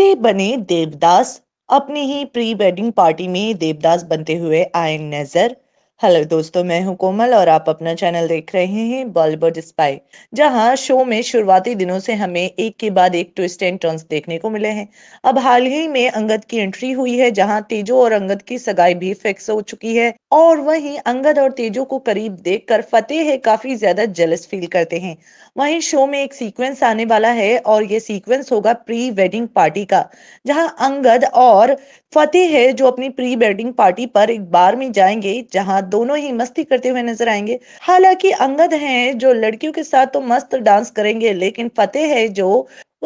लगते बने देवदास अपनी ही प्री वेडिंग पार्टी में देवदास बनते हुए आए नजर हेलो दोस्तों मैं हूं कोमल और आप अपना चैनल देख रहे हैं बॉलीवुड स्पाई जहां शो में शुरुआती दिनों से हमें एक के बाद एक ट्विस्ट एंड टर्न्स देखने को मिले हैं अब हाल ही में अंगद की एंट्री हुई है जहां तेजो और अंगद की सगाई भी फिक्स हो चुकी है और वहीं अंगद और तेजो को करीब देख कर फतेह काफी ज्यादा जेलस फील करते हैं वहीं शो में एक सीक्वेंस आने वाला है और ये सीक्वेंस होगा प्री वेडिंग पार्टी का जहाँ अंगद और फतेह जो अपनी प्री वेडिंग पार्टी पर एक बार में जाएंगे जहाँ दोनों ही मस्ती करते हुए नजर आएंगे हालांकि अंगद हैं जो लड़कियों के साथ तो मस्त डांस करेंगे लेकिन फतेह है जो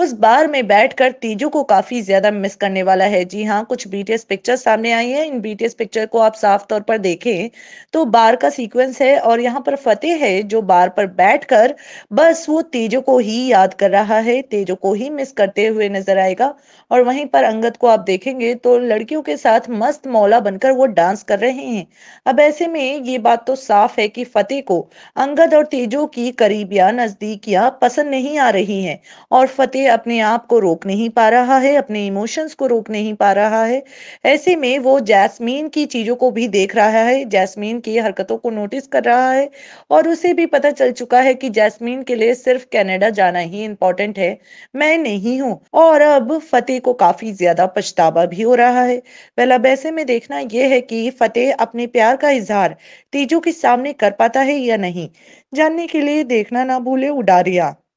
उस बार में बैठकर तीजू को काफी ज्यादा मिस करने वाला है जी हाँ कुछ बीटीएस पिक्चर सामने आई है इन बीटीएस पिक्चर को आप साफ तौर पर देखें तो बार का सीक्वेंस है और यहाँ पर फतेह है जो बार पर बैठकर बस वो तेजो को ही याद कर रहा है तेजो को ही मिस करते हुए नजर आएगा और वहीं पर अंगद को आप देखेंगे तो लड़कियों के साथ मस्त मौला बनकर वो डांस कर रहे हैं अब ऐसे में ये बात तो साफ है कि फतेह को अंगद और तेजो की करीबियां नजदीकियां पसंद नहीं आ रही है और फतेह ये अपने आप को रोक नहीं पा रहा है अपने इमोशंस को रोक नहीं पा रहा है ऐसे में वो जैस्मीन की चीज़ों को भी देख रहा है जैस्मीन की हरकतों को नोटिस कर रहा है और उसे भी पता चल चुका है कि जैस्मीन के लिए सिर्फ कनाडा जाना ही इम्पोर्टेंट है मैं नहीं हूँ और अब फतेह को काफ़ी ज़्यादा पछतावा भी हो रहा है पहला ऐसे में देखना यह है कि फतेह अपने प्यार का इजहार तीजू के सामने कर पाता है या नहीं जानने के लिए देखना ना भूले उडारिया